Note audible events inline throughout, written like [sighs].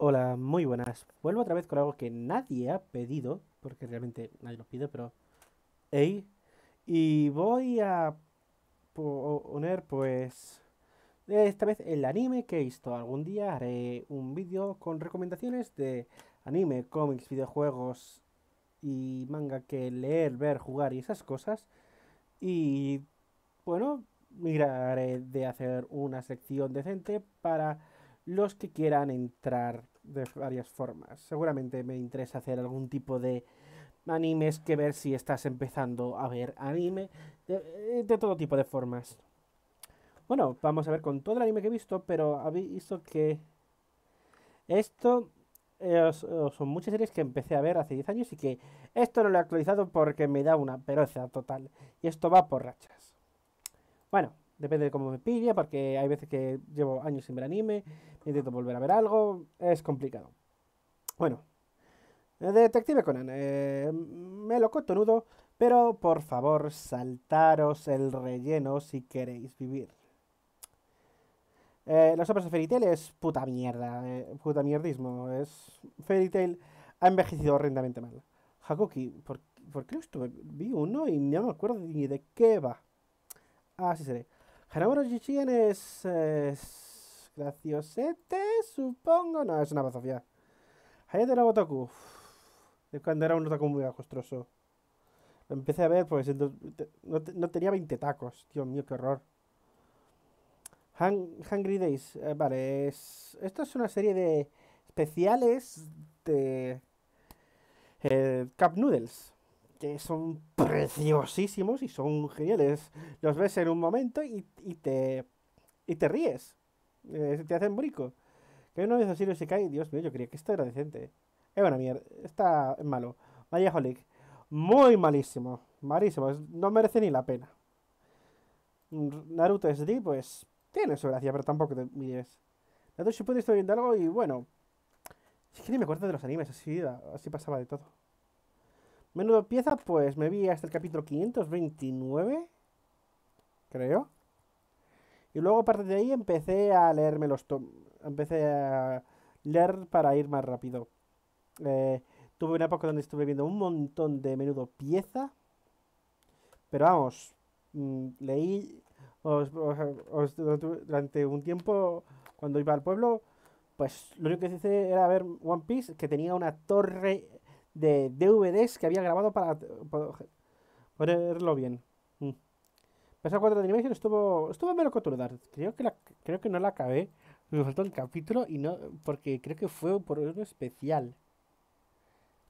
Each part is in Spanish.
Hola, muy buenas. Vuelvo otra vez con algo que nadie ha pedido, porque realmente nadie lo pide, pero... ¡Ey! Y voy a poner, pues... Esta vez el anime que he visto. Algún día haré un vídeo con recomendaciones de anime, cómics, videojuegos y manga que leer, ver, jugar y esas cosas. Y bueno, miraré de hacer una sección decente para los que quieran entrar de varias formas. Seguramente me interesa hacer algún tipo de animes que ver si estás empezando a ver anime eh, de, todo tipo de formas. Bueno, vamos a ver con todo el anime que he visto, pero habéis visto que esto eh, son muchas series que empecé a ver hace 10 años y que esto no lo he actualizado porque me da una pereza total. Y esto va por rachas. Bueno, Depende de cómo me pille, porque hay veces que llevo años sin ver anime, intento volver a ver algo, es complicado. Bueno, Detective Conan, eh, me lo nudo pero por favor saltaros el relleno si queréis vivir. Eh, los obras de Fairy Tail es puta mierda, eh, puta mierdismo. Es, Fairy Tail ha envejecido horrendamente mal. Hakuki, ¿por, qué lo Vi uno y no me acuerdo ni de qué va. Así ah, seré. Genaro Chichien es, graciosete, supongo. No, es una bazofía. Hayate otaku De cuando era un otaku muy agostroso Lo empecé a ver pues no, no, tenía 20 tacos. Dios mío, qué horror. Hungry Days. Eh, vale, es, esto es una serie de especiales de eh, Cup Noodles que son preciosísimos y son geniales. Los ves en un momento y, te, y te ríes. Eh, te hacen brico. Que una vez Osiris se cae, Dios mío, yo creía que esto era decente. Es una mierda, está malo. Vaya muy malísimo. Malísimo, no merece ni la pena. Naruto SD, pues tiene su gracia, pero tampoco te mires. Naruto Shippuden estoy viendo algo y bueno. Es que ni me acuerdo de los animes, así pasaba de todo. Menudo pieza, pues me vi hasta el capítulo 529, creo. Y luego a partir de ahí empecé a leerme los empecé a leer para ir más rápido. Eh, tuve una época donde estuve viendo un montón de menudo pieza. Pero vamos, mm, leí durante un tiempo cuando iba al pueblo, pues lo único que hice era ver One Piece, que tenía una torre de DVDs que había grabado para ponerlo bien. Mm. Pues cuatro 4 de Animation estuvo, estuvo mero Creo que, creo que no la acabé. Me faltó el capítulo y no. Porque creo que fue por uno especial.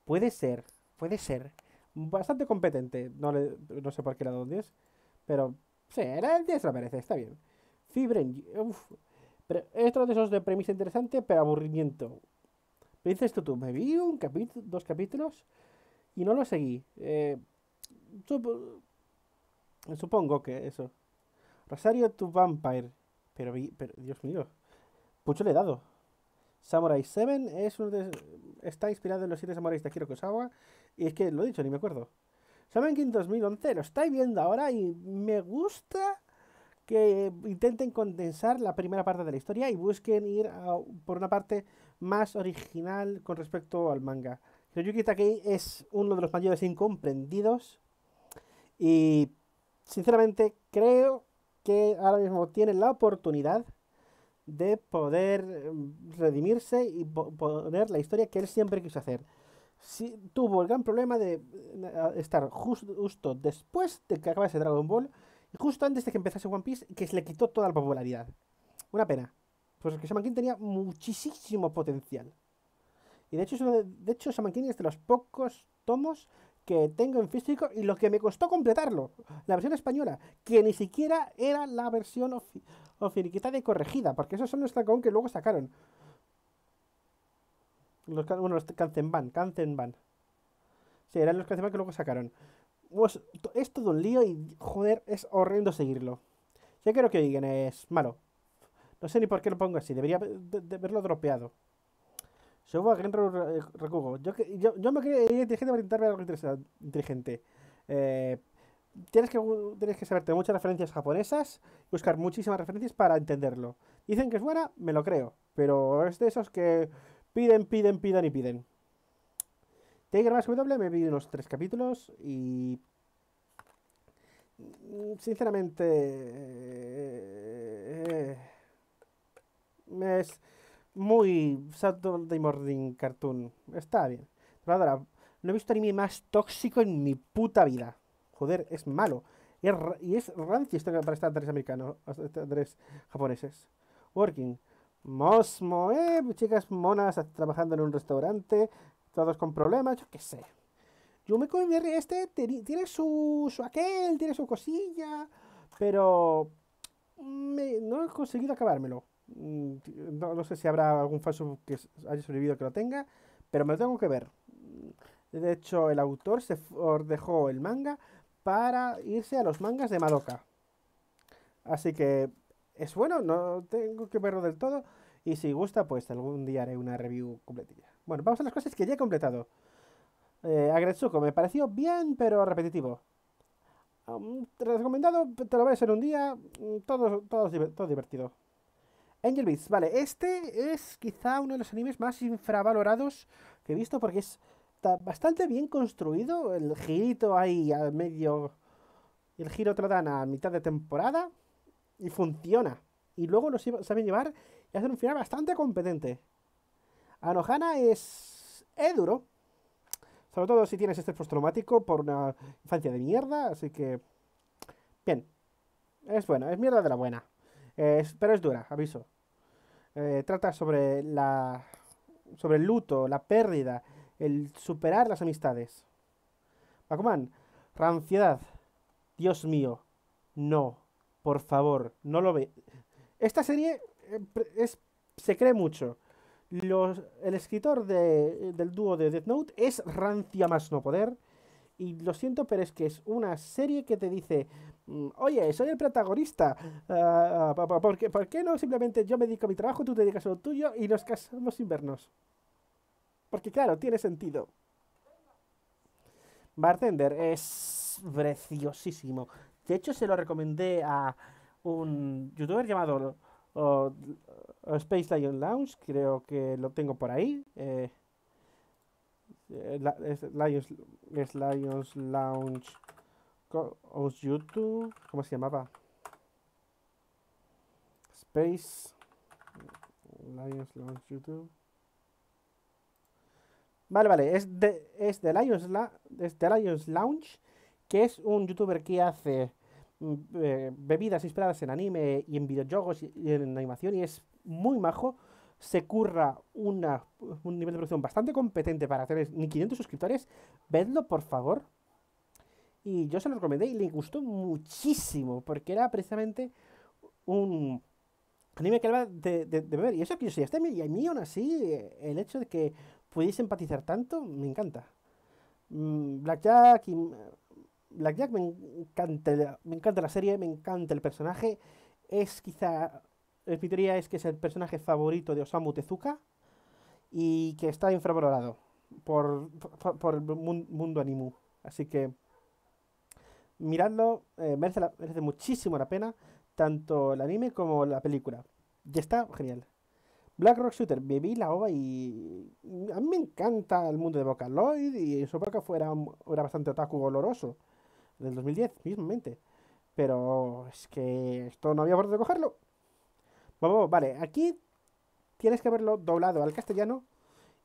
Puede ser, puede ser. Bastante competente. No, le, no sé por qué era es Pero sí, era el 10 la merece, está bien. Fibren. Uf. Pero es de esos de premisa interesante, pero aburrimiento dices tú, tú, me vi un capítulo, dos capítulos y no lo seguí. Eh, supongo que eso. Rosario to Vampire. Pero, pero Dios mío. ¿pucho le he dado. Samurai 7 es uno de, está inspirado en los 7 samuráis de os Kurosawa. Y es que lo he dicho, ni me acuerdo. Saben que en 2011 lo estáis viendo ahora y me gusta que intenten condensar la primera parte de la historia y busquen ir por una parte más original con respecto al manga. Hiroyuki Takei es uno de los mayores incomprendidos y sinceramente creo que ahora mismo tiene la oportunidad de poder mm, redimirse y poner la historia que él siempre quiso hacer. tuvo el gran problema de eh, estar justo, justo después de que acabase Dragon Ball justo antes de que empezase One Piece, que se le quitó toda la popularidad. Una pena. Pues que Shaman King tenía muchísimo potencial. Y de hecho, es de, hecho, es de los pocos tomos que tengo en físico y lo que me costó completarlo. La versión española, que ni siquiera era la versión oficial de corregida, porque esos son los tacón que luego sacaron. Los, bueno, los Kanzenban, Van Sí, eran los Kanzenban que luego sacaron es todo un lío y, joder, es horrendo seguirlo. Yo creo que oigan, es malo. No sé ni por qué lo pongo así, debería de, verlo dropeado. Genro Yo, yo, yo me quería inteligente para intentar ver algo inteligente. Eh, tienes, que, tienes que saberte muchas referencias japonesas, y buscar muchísimas referencias para entenderlo. Dicen que es buena, me lo creo, pero es de esos que piden, piden, piden y piden. Tiger Mask W me he vi unos tres capítulos y. Mm, sinceramente. Eh, eh, es muy Saturday Morning Cartoon. Está bien. Ahora, no he visto anime más tóxico en mi puta vida. Joder, es malo. Y es, y es esto para estar tres americanos, tres japoneses. Working. Mosmo, eh, chicas monas trabajando en un restaurante todos con problemas, yo qué sé. Yo me que este tiene su, aquel, tiene su cosilla, pero mm, no he conseguido acabármelo. Mm, no, sé si habrá algún falso que haya sobrevivido que lo tenga, pero me lo tengo que ver. Mm, de hecho, el autor se dejó el manga para irse a los mangas de Madoka. Así que es bueno, no tengo que verlo del todo. Y si gusta, pues algún día haré una review completilla. Bueno, vamos a las cosas que ya he completado. Eh, Agretsuko me pareció bien, pero repetitivo. Um, te lo recomendado, te lo a en un día, mm, todo, todo, divertido. Angel Beats, vale, este es quizá uno de los animes más infravalorados que he visto porque es bastante bien construido, el girito ahí a medio, el giro te lo dan a mitad de temporada y funciona. Y luego lo saben llevar y hacen un final bastante competente. Anohana es, es duro. Sobre todo si tienes este postraumático por una infancia de mierda. Así que. Bien. Es buena, es mierda de la buena. pero es dura, aviso. Eh, trata sobre la. sobre el luto, la pérdida, el superar las amistades. Bakuman, ranciedad. Dios mío, no, por favor, no lo ve. Esta serie eh, es, se cree mucho el escritor del dúo de Death Note es rancia más no poder. Y lo siento, pero es que es una serie que te dice, mm, oye, soy el protagonista. Ah, ah, ¿por, qué, no simplemente yo me dedico a mi trabajo, tú te dedicas a lo tuyo y nos casamos sin vernos? Porque claro, tiene sentido. Bartender es preciosísimo. De hecho, se lo recomendé a un youtuber llamado Space Lion Lounge, creo que lo tengo por ahí. Eh, eh, es, Lions, Lounge YouTube. ¿Cómo se llamaba? Space Lions Lounge YouTube. Vale, vale, es de, es de, Lions, Lions Lounge, que es un youtuber que hace mm, eh, bebidas inspiradas en anime y en videojuegos y en animación y es muy majo, se curra un nivel de producción bastante competente para tener ni 500 suscriptores, vedlo por favor. Y yo se lo recomendé y le gustó muchísimo, porque era precisamente un anime que era de, de, beber. Y eso que yo soy y a mí así, el hecho de que pudiese empatizar tanto, me encanta. Mm, Blackjack, y, Blackjack me encanta, me encanta la serie, me encanta el personaje. Es quizá el teoría es que es el personaje favorito de Osamu Tezuka y que está infravalorado por, por, el mundo animu. Así que miradlo, eh, merece, muchísimo la pena, tanto el anime como la película. Y está genial. Black Rock Shooter, bebí la ova y a mí me encanta el mundo de Vocaloid y su que fuera era bastante otaku oloroso, del 2010 mismamente. Pero es que esto no había por de cogerlo. Vale, aquí tienes que haberlo doblado al castellano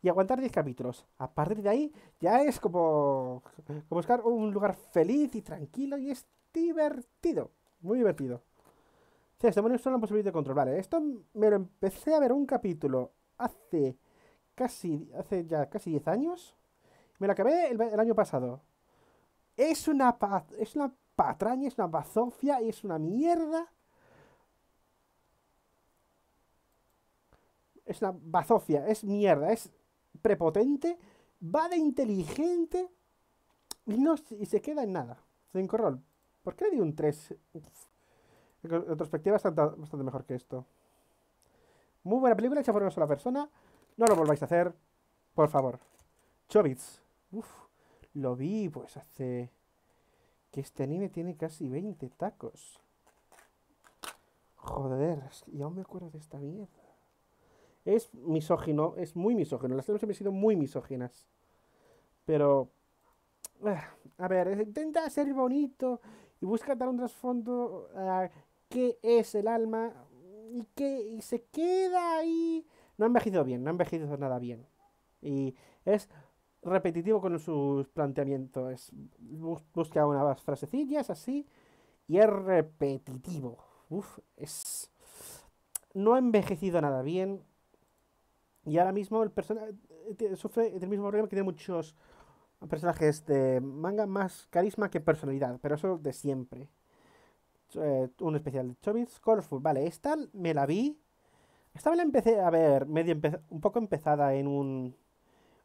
y aguantar 10 capítulos. A partir de ahí ya es como, buscar un lugar feliz y tranquilo y es divertido. Muy divertido. Esto es son la posibilidad de control. Vale, esto me lo empecé a ver un capítulo hace casi, hace ya casi 10 años. Me lo acabé el, año pasado. Es una, es una patraña, es una bazofia, Y es una mierda. es una bazofia, es mierda, es prepotente, va de inteligente y, no, y se queda en nada. Cinco rol. ¿Por qué le di un 3? La retrospectiva es bastante, mejor que esto. Muy buena película hecha por una sola persona. No lo volváis a hacer, por favor. Chobits. Uf, lo vi pues hace... Que este anime tiene casi 20 tacos. Joder, y aún me acuerdo de esta mierda es misógino, es muy misógino. Las tenemos siempre sido muy misóginas. Pero, ah, a ver, intenta ser bonito y busca dar un trasfondo a qué es el alma y qué se queda ahí. No ha envejecido bien, no ha envejecido nada bien. Y es repetitivo con sus planteamientos. busca unas frasecillas así y es repetitivo. Uf, es. No ha envejecido nada bien. Y ahora mismo el personaje eh, sufre el mismo problema que tiene muchos personajes de manga, más carisma que personalidad, pero eso de siempre. Eh, un especial de Chobits, Colorful, vale, esta me la vi. Esta me la empecé a ver medio un poco empezada en un,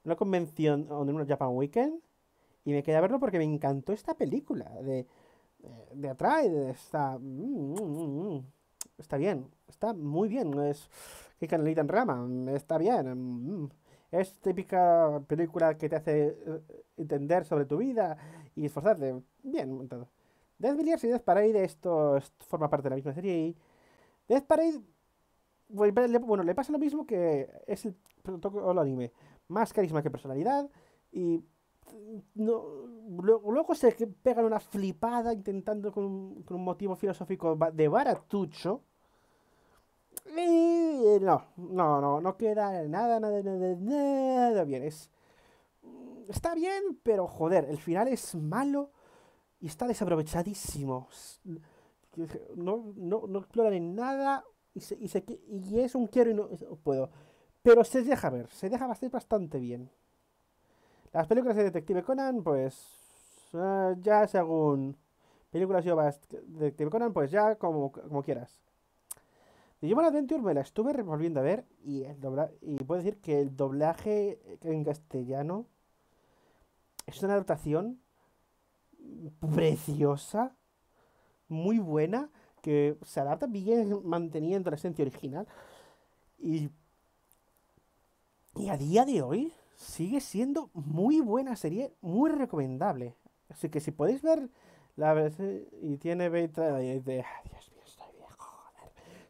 una convención en un Japan Weekend y me quedé a verlo porque me encantó esta película de, de, de atrás, de esta... Mm, mm, mm, está bien, está muy bien, es que canelita en rama, está bien. Mm, mm. Es típica película que te hace eh, entender sobre tu vida y esforzarte. Bien, montado. Death Billiards y Death Parade, esto, forma parte de la misma serie. Y Death Parade, pues, bueno, le pasa lo mismo que es el protocolo anime. Más carisma que personalidad y no, luego, se pegan una flipada intentando con, un motivo filosófico de baratucho. Y eh, no, no, no, no queda nada, nada, nada, bien. Es, está bien, pero joder, el final es malo y está desaprovechadísimo. No, no, exploran en nada y, y, es un quiero y no puedo. Pero se deja ver, se deja bastante bien. Las películas de Detective Conan, pues eh, ya según películas de Detective Conan, pues ya como, como quieras. Digimon Adventure me la estuve revolviendo a ver y, el dobla y puedo decir que el doblaje en castellano es una adaptación preciosa, muy buena, que se adapta bien manteniendo la esencia original. Y, y a día de hoy, sigue siendo muy buena serie, muy recomendable. Así que si podéis ver la y tiene de Dios mío, estoy viejo,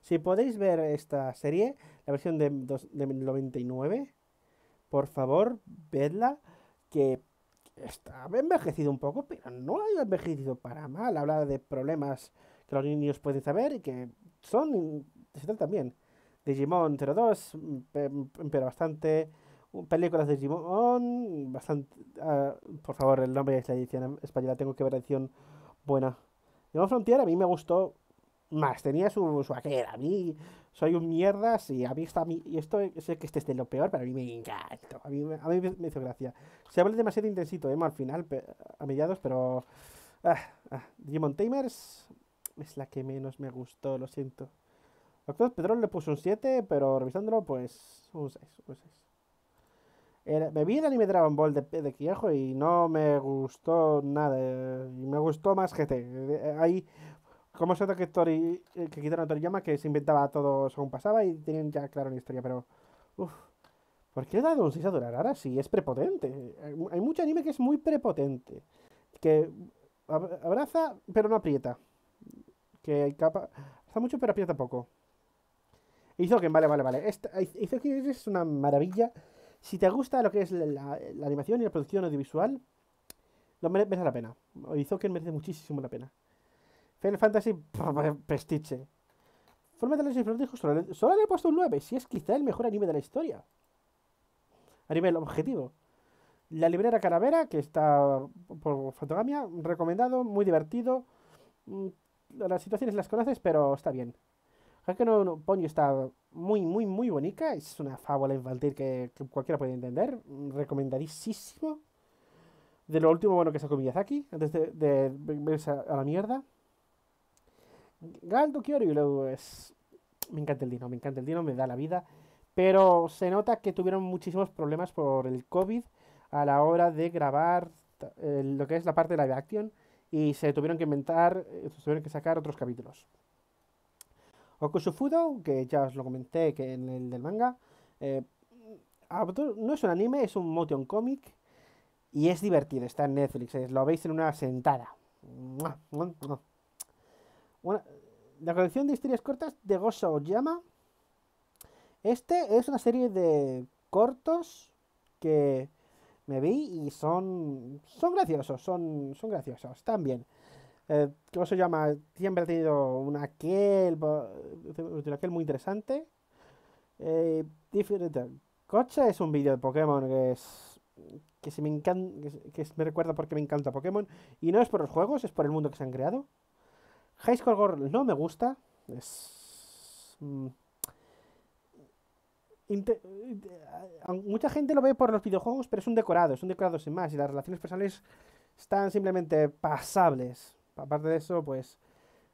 Si podéis ver esta serie, la versión de, de 99, por favor, vedla que está envejecido un poco, pero no ha envejecido para mal. Habla de problemas que los niños pueden saber y que son se trata bien. Digimon 02, mm, mm, pero bastante películas de Digimon, mm, bastante... Ah, por favor, el nombre es la edición española, tengo que ver la edición buena. Digimon Frontier a mí me gustó más, tenía su, su a mí soy un mierda, Y a mí está, y esto sé que este es de lo peor, pero a mí me encanta, a mí, a mí me hizo gracia. Se habla demasiado intensito, ¿eh? al final, a mediados, pero... Ah, ah, Digimon Tamers es la que menos me gustó, lo siento. Doctor Pedro le puso un 7, pero revisándolo, pues un 6, un 6 me vi el anime Dragon Ball de, de y no me gustó nada. Y me gustó más GT. Eh, ahí, como se que, eh, que quitaron a Toriyama, que se inventaba todo según pasaba y tienen ya claro la historia, pero. uff. ¿Por qué le dado un 6 a durar? Ahora sí, es prepotente? Hay mucho anime que es muy prepotente. Que abraza, pero no aprieta. Que hay capa. Está mucho, pero aprieta poco. Hizo que, vale, vale, vale. hizo que es una maravilla si te gusta lo que es la, animación y la producción audiovisual, lo merece la pena. que merece muchísimo la pena. Final Fantasy Pestiche. Forma de los solo, solo le he puesto un 9, si es quizá el mejor anime de la historia. A nivel objetivo. La librera Caravera, que está por fotogamia, recomendado, muy divertido. Mm, las situaciones las conoces, pero está bien que no Ponyo está muy, muy, muy bonita. Es una fábula infantil que, cualquiera puede entender. Recomendadísimo. De lo último bueno que sacó Miyazaki, antes de, verse a, la mierda. Galdo luego es... Me encanta el Dino, me encanta el Dino, me da la vida. Pero se nota que tuvieron muchísimos problemas por el COVID a la hora de grabar eh, lo que es la parte de la action y se tuvieron que inventar, se eh, tuvieron que sacar otros capítulos. Okusufudo, Fudo, que ya os lo comenté que en el del manga, eh, no es un anime, es un motion comic y es divertido, está en Netflix, lo veis en una sentada. la colección de historias cortas de Gosho Oyama. Este es una serie de cortos que me vi y son, son graciosos, son, son graciosos, están bien. Eh, ¿Cómo se llama? Siempre ha tenido un aquel, un aquel muy interesante. Eh, Coche es un vídeo de Pokémon que es que se me encanta que, me recuerda porque me encanta Pokémon y no es por los juegos, es por el mundo que se han creado. High School Girl no me gusta, es mm, mucha gente lo ve por los videojuegos, pero es un decorado, es un decorado sin más y las relaciones personales están simplemente pasables. Aparte de eso, pues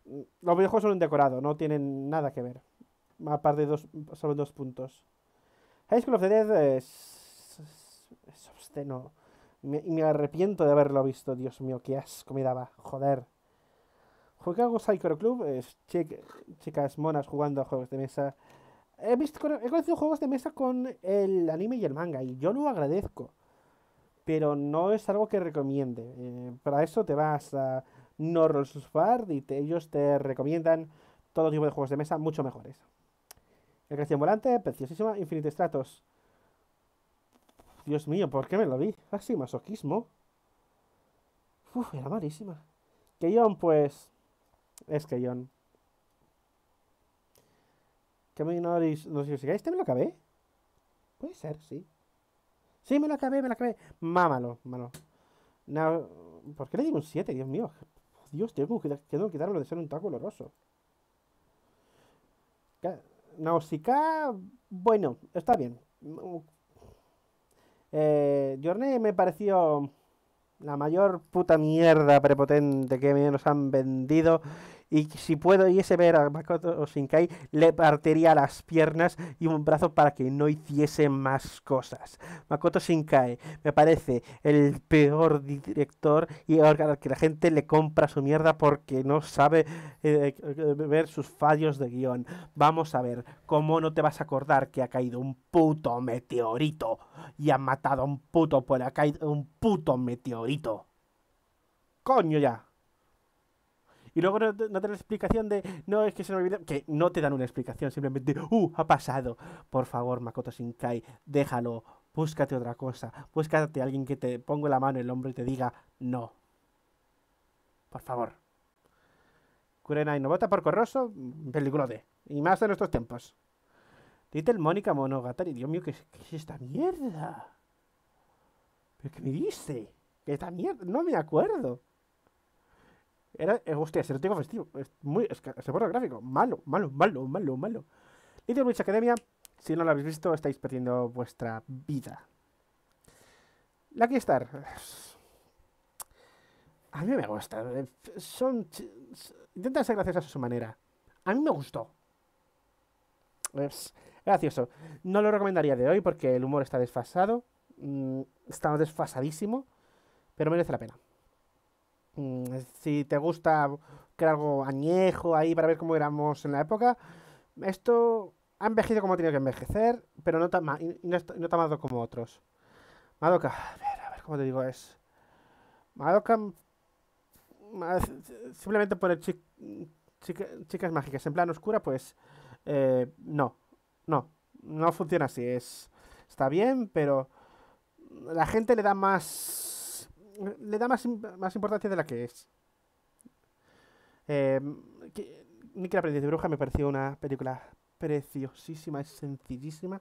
mm, los videojuegos son un decorado, no tienen nada que ver. Aparte de dos, solo dos puntos. High School of the Dead es, es obsceno. Me, me arrepiento de haberlo visto, Dios mío, qué asco me daba, joder. Juego Psycho Club es chicas monas jugando a juegos de mesa. He, visto, he conocido juegos de mesa con el anime y el manga y yo lo agradezco. Pero no es algo que recomiende. Eh, para eso te vas a Fard y ellos te recomiendan todo tipo de juegos de mesa mucho mejores. El creación volante, preciosísima, Infinite Stratos. Dios mío, ¿por qué me lo vi? Así, masoquismo. Uf, era malísima. Keyon, pues. Es Keyon. Camino no sé si ¿Este me lo acabé? Puede ser, sí. Sí, me lo acabé, me lo acabé. Mámalo, malo. ¿Por qué le di un 7? Dios mío, Dios, tengo que, quitarlo de ser un taco oloroso. Nausicaa, bueno, está bien. Eh, me pareció la mayor puta mierda prepotente que nos han vendido y si puedo ese ver a Makoto Shinkai, le partiría las piernas y un brazo para que no hiciese más cosas. Makoto Shinkai me parece el peor director y ahora que la gente le compra su mierda porque no sabe eh, eh, eh, ver sus fallos de guión. Vamos a ver, ¿cómo no te vas a acordar que ha caído un puto meteorito y ha matado a un puto por ha caído un puto meteorito? ¡Coño ya! Y luego no te, la explicación de, no, es que se me olvidó, que no te dan una explicación, simplemente, uh, ha pasado. Por favor, Makoto Shinkai, déjalo, búscate otra cosa, búscate a alguien que te ponga la mano en el hombro y te diga, no. Por favor. Kurenai vota por Corroso, película de. Y más de nuestros tiempos. Little Mónica Monogatari, Dios mío, ¿qué es, esta mierda? ¿Pero qué me dice? ¿Qué esta mierda? No me acuerdo. Era, eh, hostia, se festivo. Es muy, es gráfico. Malo, malo, malo, malo, malo. Little Witch Academia, si no lo habéis visto, estáis perdiendo vuestra vida. Lucky Star. A mí me gusta. Eh, son, intentan ser graciosas a su manera. A mí me gustó. Es gracioso. No lo recomendaría de hoy porque el humor está desfasado. Mm, está desfasadísimo. Pero merece la pena. Mm, si te gusta que algo añejo ahí para ver cómo éramos en la época, esto ha envejecido como ha tenido que envejecer, pero no tan, no, como otros. Madoka, a ver, a ver cómo te digo, es. Madoka. Mm, simplemente poner chicas mágicas en plan oscura, pues. Eh, no, no, no funciona así. Es, está bien, pero la gente le da más le da más, importancia de la que es. Eh, Aprendiz de Bruja me pareció una película preciosísima, es sencillísima.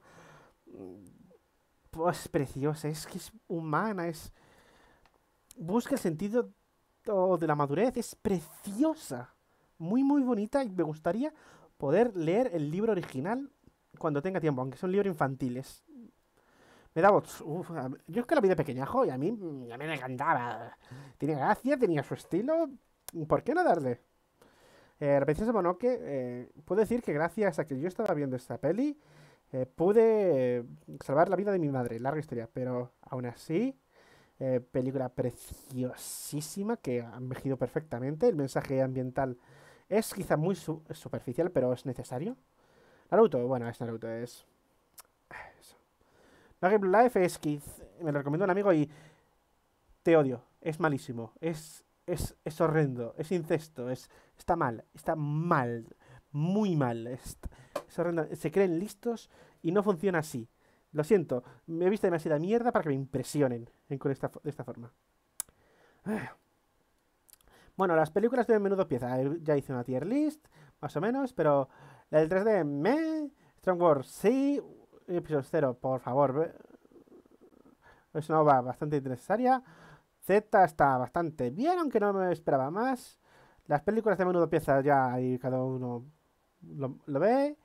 Pues preciosa, es que es humana, es. Busca el sentido de la madurez, es preciosa, muy, muy bonita y me gustaría poder leer el libro original cuando tenga tiempo, aunque son libros infantiles daba. Uf, yo es que la vi de pequeñajo y a mí, me encantaba. Tiene gracia, tenía su estilo. ¿Por qué no darle? la eh, princesa Monoke, eh, puedo decir que gracias a que yo estaba viendo esta peli, eh, pude salvar la vida de mi madre, larga historia, pero aún así, eh, película preciosísima que han mejido perfectamente, el mensaje ambiental es quizá muy superficial, pero es necesario. Naruto, bueno, esta Naruto, es la Life es que me lo recomiendo un amigo y te odio. Es malísimo. Es, es, es horrendo. Es incesto. Es, está mal. Está mal. Muy mal. Es, horrendo. Se creen listos y no funciona así. Lo siento. Me he visto demasiada mierda para que me impresionen con de esta forma. [sighs] Bueno, las películas de menudo pieza. Eh, ya hice una tier list, más o menos, pero la del 3D, me. Strong Wars, sí. Episodio 0, por favor. Es una obra bastante Interesaria Z está bastante bien, aunque no me esperaba más. Las películas de menudo piezas ya y cada uno lo, ve.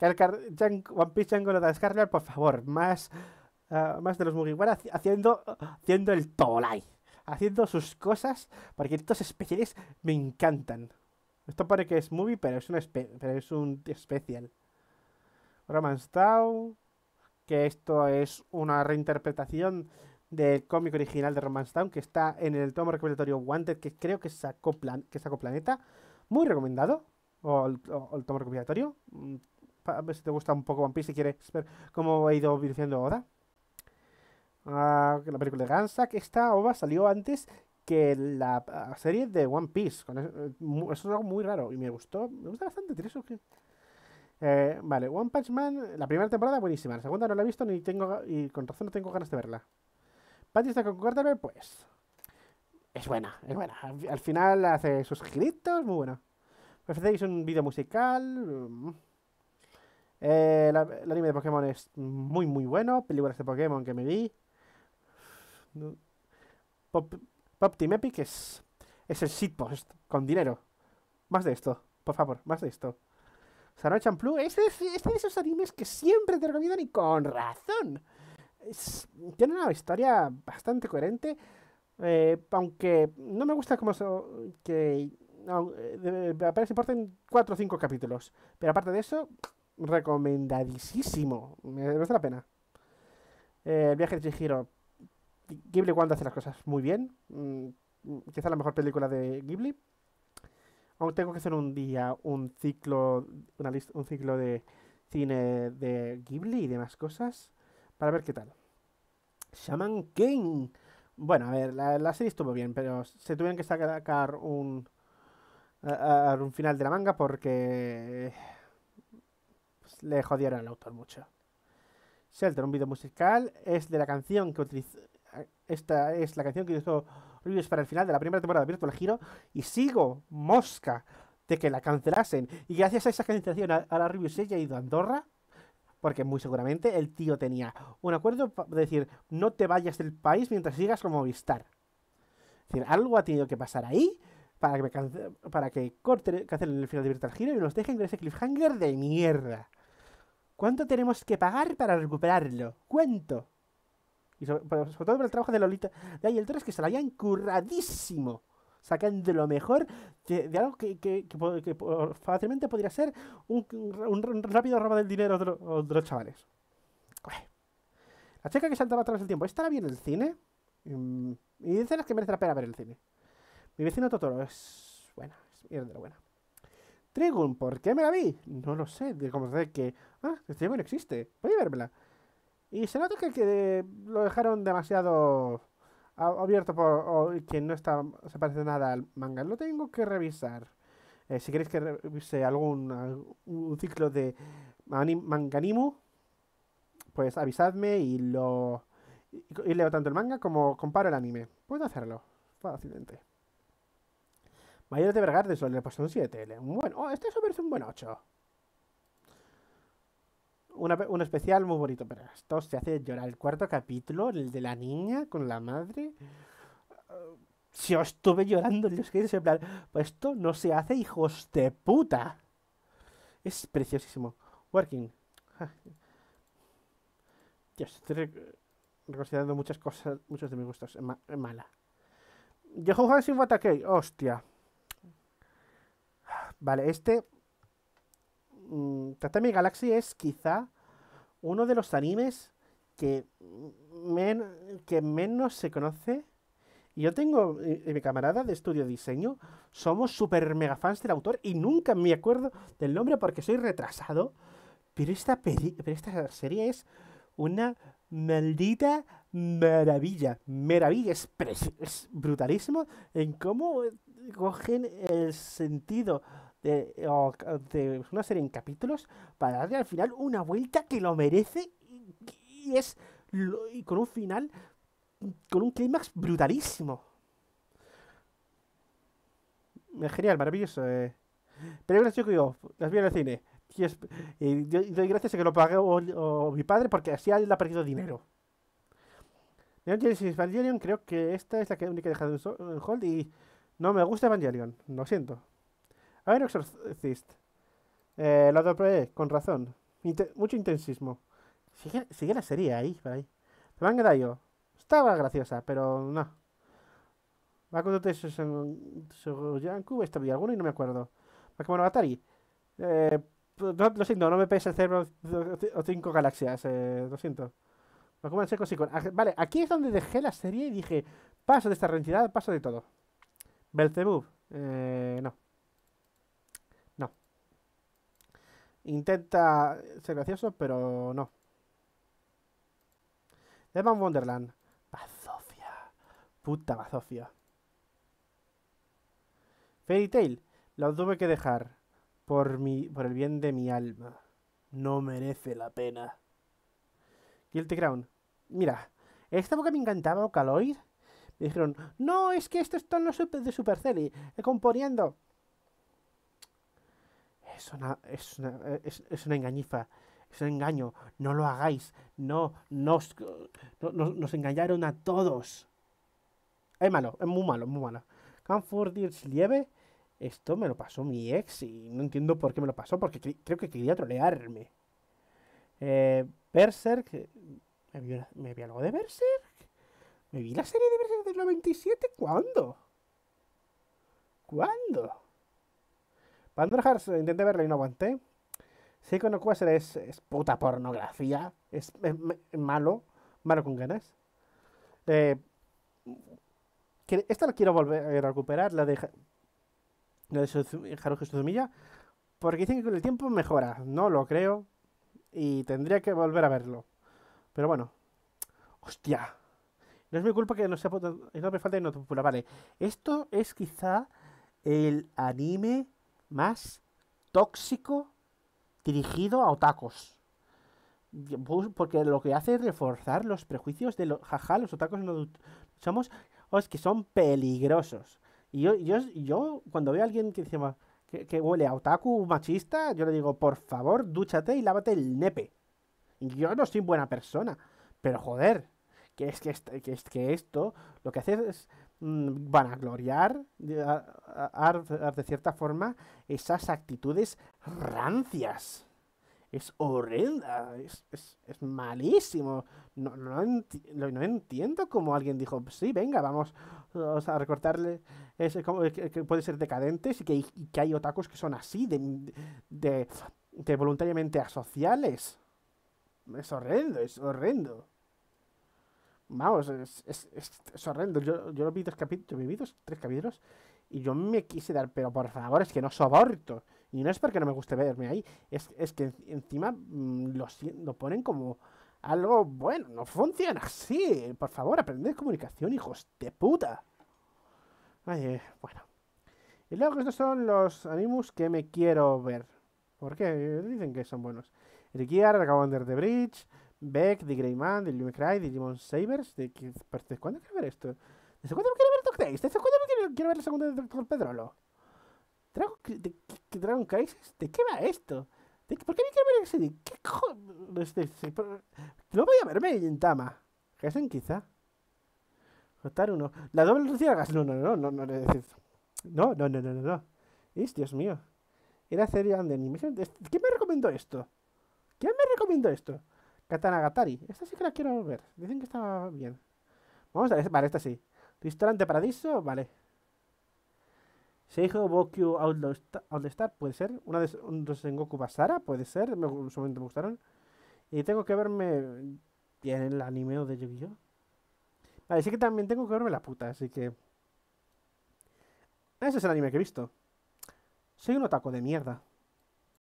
One Piece lo de Scarlet, por favor, más, ah, más de los Mugiwara haciendo, haciendo el Tolai. Haciendo sus cosas, porque estos especiales me encantan. Esto parece que es movie, pero es, pero es un especial. Romance Town que esto es una reinterpretación del cómic original de Romance Town que está en el tomo recopilatorio Wanted que creo que sacó, plan que sacó Planeta muy recomendado o el, tomo recopilatorio mm, a ver si te gusta un poco One Piece Si quieres ver cómo ha ido diciendo Oda ah, la película de Gansak esta OVA salió antes que la serie de One Piece e, eh, eso es algo muy raro y me gustó me gusta bastante tiene eh, vale, One Punch Man, la primera temporada buenísima, la segunda no la he visto ni tengo, y con razón no tengo ganas de verla. está con Quarterback, pues. Es buena, es buena. Al, final hace sus gritos, muy buena. ofrecéis un vídeo musical. Mm. Eh, la, el anime de Pokémon es muy, muy bueno. Películas de Pokémon que me di Pop, Pop Team Epic es, es el shitpost con dinero. Más de esto, por favor, más de esto. Sarah Champloo es, es, de esos animes que siempre te recomiendan y con razón. tiene una historia bastante coherente. Eh, aunque no me gusta como que eh, apenas importan 4 o 5 capítulos. Pero aparte de eso, recomendadísimo. Me Merece la pena. Eh, el viaje de Chihiro. Ghibli cuando hace las cosas muy bien. Mm, quizá la mejor película de Ghibli tengo que hacer un día un ciclo, una un ciclo de cine de Ghibli y demás cosas para ver qué tal. Shaman King. Bueno, a ver, la, la serie estuvo bien, pero se tuvieron que sacar un, un final de la manga porque pues, le jodieron al autor mucho. Shelter, un video musical, es de la canción que utilizó. Esta es la canción que utilizó para el final de la primera temporada de Virtual giro y sigo mosca de que la cancelasen. Y gracias a esa cancelación a, la 6 ella ha ido a Andorra, porque muy seguramente el tío tenía un acuerdo de decir, no te vayas del país mientras sigas como Movistar. Es decir, algo ha tenido que pasar ahí para que, para que Corte cancelen el final de Virtual giro y nos dejen con ese cliffhanger de mierda. ¿Cuánto tenemos que pagar para recuperarlo? ¿Cuánto? Y sobre, todo por el trabajo de Lolita de ahí el tres que se la habían curradísimo. Sacan de lo mejor de, algo que, que, que, fácilmente podría ser un, un, rápido robo del dinero de, los chavales. La chica que saltaba atrás del tiempo, ¿estará bien el cine? Mm, y dicen las que merece la pena ver el cine. Mi vecino Totoro es buena, es mierda buena. Trigun, ¿por qué me la vi? No lo sé, de se sé que. Ah, este no existe, voy a verla y se nota que, eh, lo dejaron demasiado abierto por quien que no está se parece nada al manga. Lo tengo que revisar. Eh, si queréis que revise algún ciclo de manga manganimu, pues avisadme y lo leo tanto el manga como comparo el anime. Puedo hacerlo fácilmente. Mayor de Vergardes, le he puesto un 7. Bueno, oh, este es un buen 8 un especial muy bonito, pero esto se hace llorar. El cuarto capítulo, el de la niña con la madre. Si ah, os estuve llorando Dios los que en pues esto no se hace, hijos de puta. Es preciosísimo. Working. Dios, estoy reconsiderando muchas cosas, muchos de mis gustos. Ma mala. juego sin Watakei, hostia. Vale, este Mm, Tatami Galaxy es quizá uno de los animes que, menos se conoce. Y yo tengo, eh, mi camarada de estudio de diseño, somos super mega fans del autor y nunca me acuerdo del nombre porque soy retrasado. Pero esta, esta serie es una maldita maravilla. Maravilla, es brutalísimo en cómo cogen el sentido de, o, pues, una serie en capítulos para darle al final una vuelta que lo merece y, es y con un final con un clímax brutalísimo. genial, maravilloso. Eh. Pero las las vi en el cine. Y, doy gracias a que lo pagó mi padre porque así él ha perdido dinero. Evangelion, creo que esta es la que única he dejado en hold y no me gusta Evangelion, lo siento. A ver, Exorcist. Eh, la doble con razón. mucho intensismo. Sigue, la serie ahí, por ahí. The Manga Dayo. Estaba graciosa, pero no. Makoto yanku, esta vi alguno y no me acuerdo. Atari. Eh, no, pues, lo siento, no me pese el cerebro o cinco galaxias, eh, lo siento. Bakuman Seco con Vale, aquí es donde dejé la serie y dije, paso de esta entidad, paso de todo. Belzebub. Eh, no. Intenta ser gracioso, pero no. Devan Wonderland. Bazofia. Puta bazofia. Fairy Tail. Lo tuve que dejar. Por, mi, por el bien de mi alma. No merece la pena. Guilty Crown. Mira, esta boca me encantaba, Ocaloid. Me dijeron, no, es que estos están los super de Supercell eh, componiendo es una, es engañifa, es un engaño, no lo hagáis, no, nos, nos engañaron a todos. Es malo, es muy malo, muy malo. el Lieve, esto me lo pasó mi ex y no entiendo por qué me lo pasó, porque creo que quería trolearme. Eh, Berserk, ¿me vi, ¿me vi, algo de Berserk? ¿Me vi la serie de Berserk del 97? ¿Cuándo? ¿Cuándo? Pandora Hearts eh, intenté verla y no aguanté. que no Quasar es, es puta pornografía. Es, malo. Malo con ganas. Eh, esta la quiero volver a recuperar, la de, la de Haruhi Porque dicen que con el tiempo mejora. No lo creo. Y tendría que volver a verlo. Pero bueno. Hostia. No es mi culpa que no sea... no me falta y no Vale. Esto es quizá el anime más tóxico dirigido a otacos. Pues, porque lo que hace es reforzar los prejuicios de los. Jaja, los otacos no somos. Oh, es que son peligrosos. Y yo, yo, yo cuando veo a alguien que dice que, huele a otaku machista, yo le digo, por favor, dúchate y lávate el nepe. Yo no soy buena persona, pero joder, que es que, que, es, que esto lo que hace es Mm, van a gloriar de cierta forma esas actitudes rancias. Es horrenda, es, malísimo. No, entiendo cómo alguien dijo, pues sí, venga, vamos, a recortarle ese, como, eh, que, puede ser decadentes y que, hay otakus que son así, de, de voluntariamente asociales. Es horrendo, es horrendo. Vamos, es, es, horrendo. Yo, yo vi dos capítulos, viví tres capítulos y yo me quise dar, pero por favor, es que no soporto. Y no es porque no me guste verme ahí, es, es que encima mm, lo, lo ponen como algo bueno, no funciona así. Por favor, aprended comunicación, hijos de puta. Ay, eh, bueno. Y luego estos son los animus que me quiero ver. por qué dicen que son buenos. el under de Bridge, Beck, de Greyman, de Lumi Cry, de Demon Sabers. ¿De qué parte? ¿Cuándo quiero ver esto? ¿Desde cuándo quiero ver Doctor Days? ¿Desde cuándo quiero, quiero, ver la segunda de Doctor Pedrolo? ¿Dragon, ¿Dragon Crisis? ¿De qué va esto? ¿Por qué me quiero ver ese? ¿De qué cojones? Este, no este, voy a verme en Tama. Gasen quizá. Jotar uno. La doble lucía gas. No, no, no, no, no, no, no, no, no, no, no. Es, Dios mío. Era serio ¿Qué me recomendó esto? ¿Quién me recomendó esto? Gatari. Esta sí que la quiero ver. Dicen que está bien. Vamos a ver. Vale, esta sí. Restaurante Paradiso, vale. Seijo Bokyu Star. puede ser. Una de un Goku Basara, puede ser. Me, me gustaron. Y tengo que verme Tiene el anime de Yu-Gi-Oh. Vale, sí que también tengo que verme la puta, así que. Ese es el anime que he visto. Soy un otaku de mierda.